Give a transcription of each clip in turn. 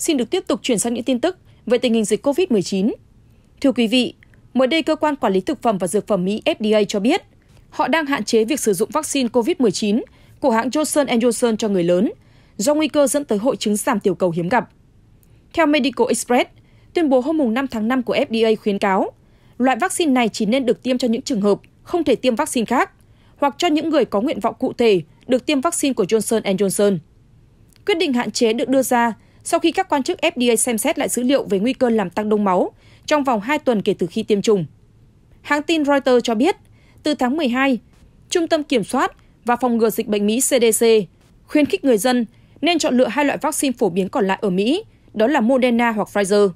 Xin được tiếp tục chuyển sang những tin tức về tình hình dịch COVID-19. Thưa quý vị, mới đây cơ quan quản lý thực phẩm và dược phẩm Mỹ FDA cho biết, họ đang hạn chế việc sử dụng vaccine COVID-19 của hãng Johnson Johnson cho người lớn do nguy cơ dẫn tới hội chứng giảm tiểu cầu hiếm gặp. Theo Medical Express, tuyên bố hôm 5 tháng 5 của FDA khuyến cáo, loại vaccine này chỉ nên được tiêm cho những trường hợp không thể tiêm vaccine khác hoặc cho những người có nguyện vọng cụ thể được tiêm vaccine của Johnson Johnson. Quyết định hạn chế được đưa ra sau khi các quan chức FDA xem xét lại dữ liệu về nguy cơ làm tăng đông máu trong vòng 2 tuần kể từ khi tiêm chủng. Hãng tin Reuters cho biết, từ tháng 12, Trung tâm Kiểm soát và Phòng ngừa Dịch bệnh Mỹ CDC khuyến khích người dân nên chọn lựa hai loại vaccine phổ biến còn lại ở Mỹ, đó là Moderna hoặc Pfizer.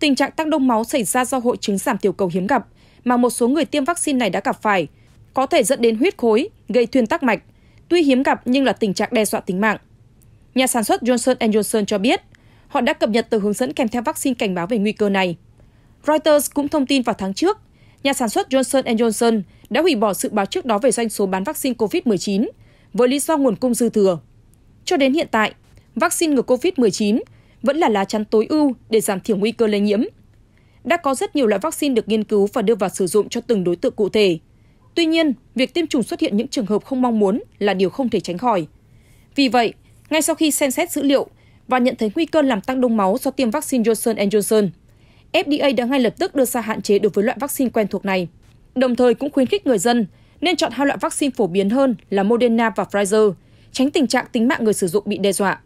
Tình trạng tăng đông máu xảy ra do hội chứng giảm tiểu cầu hiếm gặp mà một số người tiêm vaccine này đã gặp phải, có thể dẫn đến huyết khối, gây thuyên tắc mạch, tuy hiếm gặp nhưng là tình trạng đe dọa tính mạng. Nhà sản xuất Johnson Johnson cho biết họ đã cập nhật tờ hướng dẫn kèm theo vaccine cảnh báo về nguy cơ này. Reuters cũng thông tin vào tháng trước, nhà sản xuất Johnson Johnson đã hủy bỏ sự báo trước đó về doanh số bán vaccine COVID-19 với lý do nguồn cung dư thừa. Cho đến hiện tại, vaccine ngừa COVID-19 vẫn là lá chắn tối ưu để giảm thiểu nguy cơ lây nhiễm. Đã có rất nhiều loại vaccine được nghiên cứu và đưa vào sử dụng cho từng đối tượng cụ thể. Tuy nhiên, việc tiêm chủng xuất hiện những trường hợp không mong muốn là điều không thể tránh khỏi. Vì vậy, ngay sau khi xem xét dữ liệu và nhận thấy nguy cơ làm tăng đông máu do tiêm vaccine Johnson Johnson. FDA đã ngay lập tức đưa ra hạn chế đối với loại vaccine quen thuộc này, đồng thời cũng khuyến khích người dân nên chọn hai loại vaccine phổ biến hơn là Moderna và Pfizer, tránh tình trạng tính mạng người sử dụng bị đe dọa.